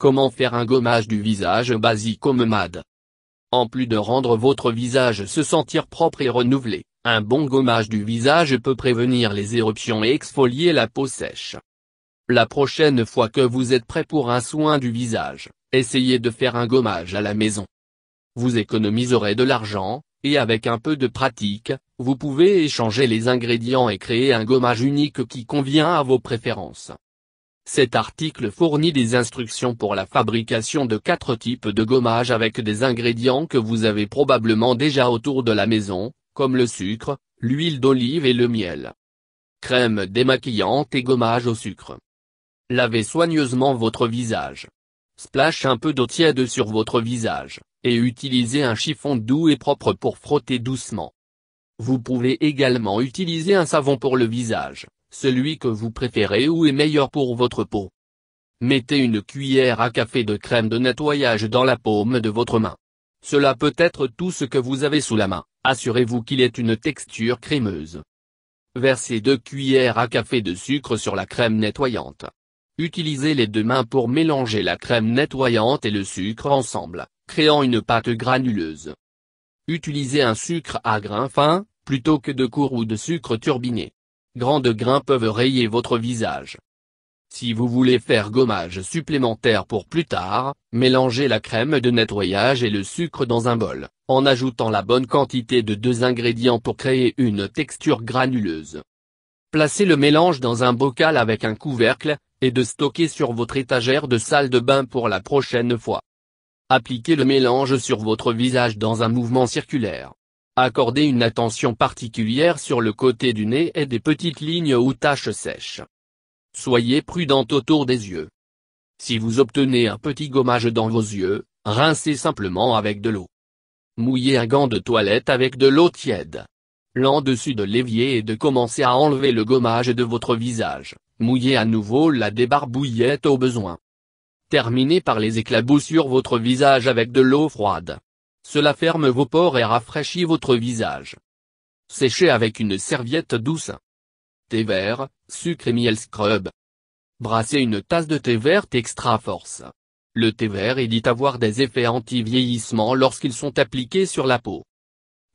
Comment faire un gommage du visage basique au mad? En plus de rendre votre visage se sentir propre et renouvelé, un bon gommage du visage peut prévenir les éruptions et exfolier la peau sèche. La prochaine fois que vous êtes prêt pour un soin du visage, essayez de faire un gommage à la maison. Vous économiserez de l'argent, et avec un peu de pratique, vous pouvez échanger les ingrédients et créer un gommage unique qui convient à vos préférences. Cet article fournit des instructions pour la fabrication de quatre types de gommage avec des ingrédients que vous avez probablement déjà autour de la maison, comme le sucre, l'huile d'olive et le miel. Crème démaquillante et gommage au sucre. Lavez soigneusement votre visage. Splash un peu d'eau tiède sur votre visage, et utilisez un chiffon doux et propre pour frotter doucement. Vous pouvez également utiliser un savon pour le visage, celui que vous préférez ou est meilleur pour votre peau. Mettez une cuillère à café de crème de nettoyage dans la paume de votre main. Cela peut être tout ce que vous avez sous la main, assurez-vous qu'il est une texture crémeuse. Versez deux cuillères à café de sucre sur la crème nettoyante. Utilisez les deux mains pour mélanger la crème nettoyante et le sucre ensemble, créant une pâte granuleuse. Utilisez un sucre à grains fin, plutôt que de cours ou de sucre turbiné grandes grains peuvent rayer votre visage. Si vous voulez faire gommage supplémentaire pour plus tard, mélangez la crème de nettoyage et le sucre dans un bol, en ajoutant la bonne quantité de deux ingrédients pour créer une texture granuleuse. Placez le mélange dans un bocal avec un couvercle, et de stocker sur votre étagère de salle de bain pour la prochaine fois. Appliquez le mélange sur votre visage dans un mouvement circulaire. Accordez une attention particulière sur le côté du nez et des petites lignes ou taches sèches. Soyez prudente autour des yeux. Si vous obtenez un petit gommage dans vos yeux, rincez simplement avec de l'eau. Mouillez un gant de toilette avec de l'eau tiède. L'en-dessus de l'évier et de commencer à enlever le gommage de votre visage, mouillez à nouveau la débarbouillette au besoin. Terminez par les éclaboussures votre visage avec de l'eau froide. Cela ferme vos pores et rafraîchit votre visage. Séchez avec une serviette douce. Thé vert, sucre et miel scrub. Brassez une tasse de thé vert extra force. Le thé vert est dit avoir des effets anti-vieillissement lorsqu'ils sont appliqués sur la peau.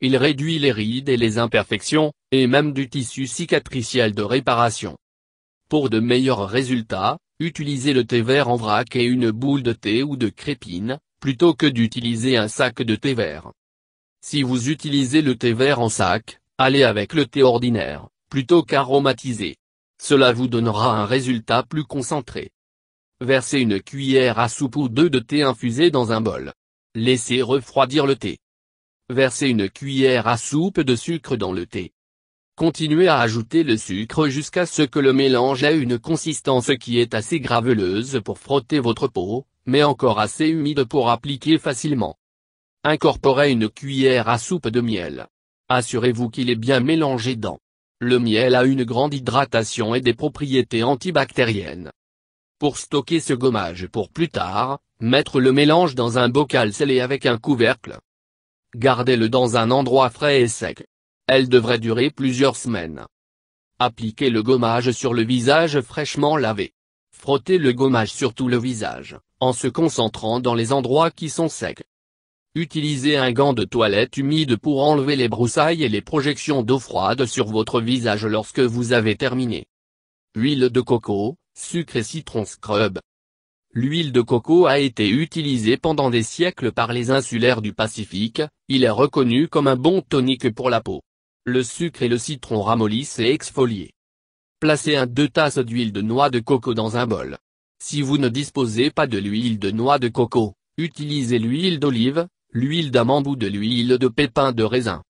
Il réduit les rides et les imperfections, et même du tissu cicatriciel de réparation. Pour de meilleurs résultats, utilisez le thé vert en vrac et une boule de thé ou de crépine, plutôt que d'utiliser un sac de thé vert. Si vous utilisez le thé vert en sac, allez avec le thé ordinaire, plutôt qu'aromatisé. Cela vous donnera un résultat plus concentré. Versez une cuillère à soupe ou deux de thé infusé dans un bol. Laissez refroidir le thé. Versez une cuillère à soupe de sucre dans le thé. Continuez à ajouter le sucre jusqu'à ce que le mélange ait une consistance qui est assez graveleuse pour frotter votre peau, mais encore assez humide pour appliquer facilement. Incorporez une cuillère à soupe de miel. Assurez-vous qu'il est bien mélangé dans. Le miel a une grande hydratation et des propriétés antibactériennes. Pour stocker ce gommage pour plus tard, mettre le mélange dans un bocal scellé avec un couvercle. Gardez-le dans un endroit frais et sec. Elle devrait durer plusieurs semaines. Appliquez le gommage sur le visage fraîchement lavé. Frottez le gommage sur tout le visage en se concentrant dans les endroits qui sont secs. Utilisez un gant de toilette humide pour enlever les broussailles et les projections d'eau froide sur votre visage lorsque vous avez terminé. Huile de coco, sucre et citron scrub. L'huile de coco a été utilisée pendant des siècles par les insulaires du Pacifique, il est reconnu comme un bon tonique pour la peau. Le sucre et le citron ramollissent et exfolient. Placez un deux tasses d'huile de noix de coco dans un bol. Si vous ne disposez pas de l'huile de noix de coco, utilisez l'huile d'olive, l'huile d'amande ou de l'huile de pépin de raisin.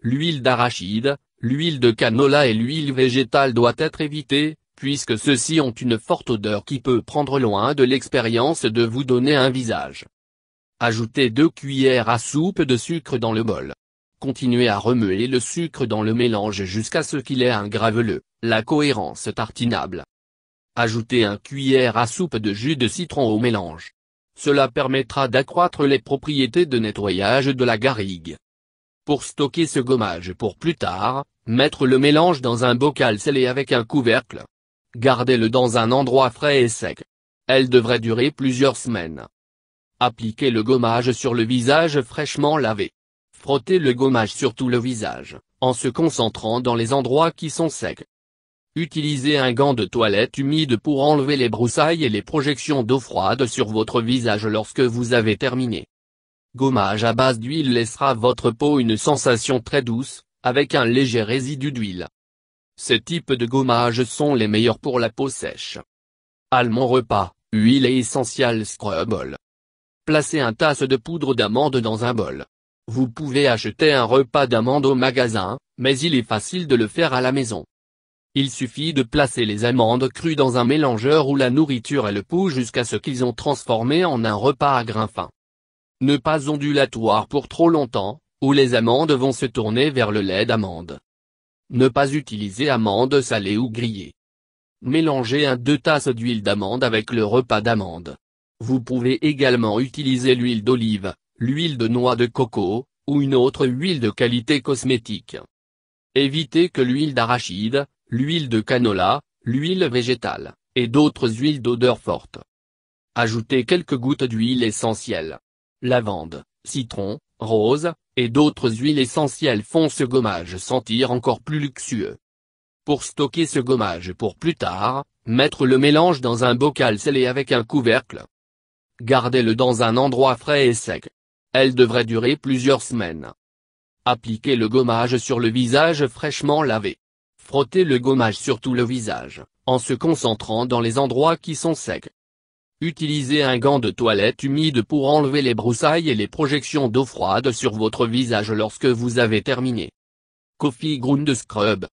L'huile d'arachide, l'huile de canola et l'huile végétale doit être évitées, puisque ceux-ci ont une forte odeur qui peut prendre loin de l'expérience de vous donner un visage. Ajoutez deux cuillères à soupe de sucre dans le bol. Continuez à remuer le sucre dans le mélange jusqu'à ce qu'il ait un graveleux, la cohérence tartinable. Ajoutez un cuillère à soupe de jus de citron au mélange. Cela permettra d'accroître les propriétés de nettoyage de la garrigue. Pour stocker ce gommage pour plus tard, mettre le mélange dans un bocal scellé avec un couvercle. Gardez-le dans un endroit frais et sec. Elle devrait durer plusieurs semaines. Appliquez le gommage sur le visage fraîchement lavé. Frottez le gommage sur tout le visage, en se concentrant dans les endroits qui sont secs. Utilisez un gant de toilette humide pour enlever les broussailles et les projections d'eau froide sur votre visage lorsque vous avez terminé. Gommage à base d'huile laissera votre peau une sensation très douce, avec un léger résidu d'huile. Ces types de gommages sont les meilleurs pour la peau sèche. Allemand repas, huile et essentiel scrubble. Placez un tasse de poudre d'amande dans un bol. Vous pouvez acheter un repas d'amande au magasin, mais il est facile de le faire à la maison. Il suffit de placer les amandes crues dans un mélangeur où la nourriture et le pouls jusqu'à ce qu'ils ont transformé en un repas à grain fin. Ne pas ondulatoire pour trop longtemps, ou les amandes vont se tourner vers le lait d'amande. Ne pas utiliser amandes salées ou grillées. Mélangez un deux tasses d'huile d'amande avec le repas d'amande. Vous pouvez également utiliser l'huile d'olive, l'huile de noix de coco, ou une autre huile de qualité cosmétique. Évitez que l'huile d'arachide, l'huile de canola, l'huile végétale, et d'autres huiles d'odeur forte. Ajoutez quelques gouttes d'huile essentielle. Lavande, citron, rose, et d'autres huiles essentielles font ce gommage sentir encore plus luxueux. Pour stocker ce gommage pour plus tard, mettre le mélange dans un bocal scellé avec un couvercle. Gardez-le dans un endroit frais et sec. Elle devrait durer plusieurs semaines. Appliquez le gommage sur le visage fraîchement lavé. Frottez le gommage sur tout le visage, en se concentrant dans les endroits qui sont secs. Utilisez un gant de toilette humide pour enlever les broussailles et les projections d'eau froide sur votre visage lorsque vous avez terminé. Coffee Ground Scrub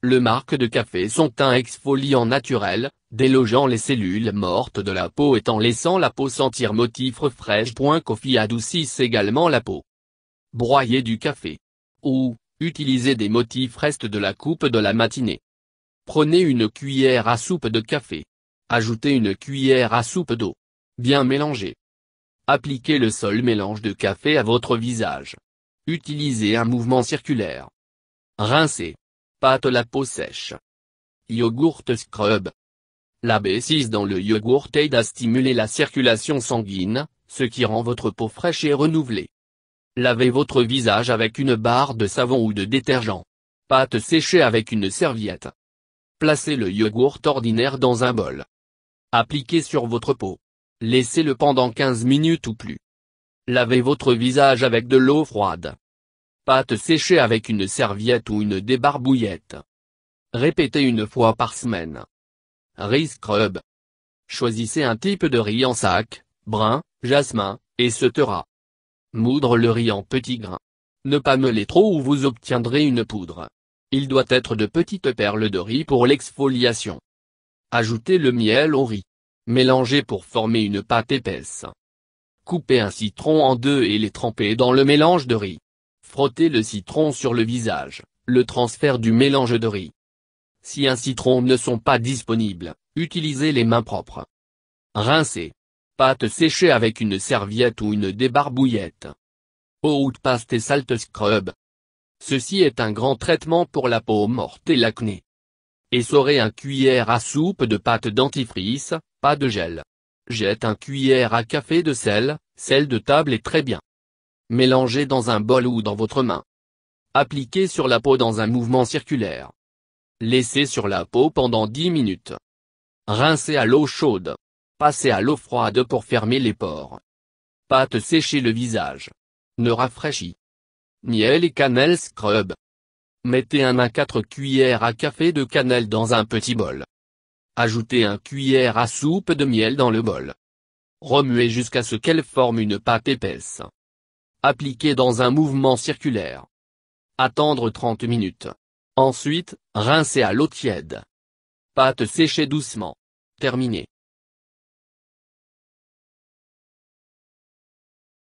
le marque de café sont un exfoliant naturel, délogeant les cellules mortes de la peau et en laissant la peau sentir motif fraîche. Coffee adoucissent également la peau. Broyer du café. Ou, utilisez des motifs restes de la coupe de la matinée. Prenez une cuillère à soupe de café. Ajoutez une cuillère à soupe d'eau. Bien mélanger. Appliquez le seul mélange de café à votre visage. Utilisez un mouvement circulaire. Rincez. Pâte la peau sèche. yogurt scrub. La b dans le yogurt aide à stimuler la circulation sanguine, ce qui rend votre peau fraîche et renouvelée. Lavez votre visage avec une barre de savon ou de détergent. Pâte séchée avec une serviette. Placez le yogourt ordinaire dans un bol. Appliquez sur votre peau. Laissez-le pendant 15 minutes ou plus. Lavez votre visage avec de l'eau froide. Pâte séchée avec une serviette ou une débarbouillette. Répétez une fois par semaine. Riz scrub. Choisissez un type de riz en sac, brun, jasmin, et etc. Moudre le riz en petits grains. Ne pas meuler trop ou vous obtiendrez une poudre. Il doit être de petites perles de riz pour l'exfoliation. Ajoutez le miel au riz. Mélangez pour former une pâte épaisse. Coupez un citron en deux et les trempez dans le mélange de riz. Frottez le citron sur le visage, le transfert du mélange de riz. Si un citron ne sont pas disponibles, utilisez les mains propres. Rincez pâte séchée avec une serviette ou une débarbouillette. de paste et salt scrub. Ceci est un grand traitement pour la peau morte et l'acné. Essorez un cuillère à soupe de pâte dentifrice, pas de gel. Jette un cuillère à café de sel, sel de table est très bien. Mélangez dans un bol ou dans votre main. Appliquez sur la peau dans un mouvement circulaire. Laissez sur la peau pendant 10 minutes. Rincez à l'eau chaude passer à l'eau froide pour fermer les pores. Pâte sécher le visage. Ne rafraîchit. Miel et cannelle scrub. Mettez un à 4 cuillères à café de cannelle dans un petit bol. Ajoutez un cuillère à soupe de miel dans le bol. Remuez jusqu'à ce qu'elle forme une pâte épaisse. Appliquez dans un mouvement circulaire. Attendre 30 minutes. Ensuite, rincez à l'eau tiède. Pâte séchée doucement. Terminé.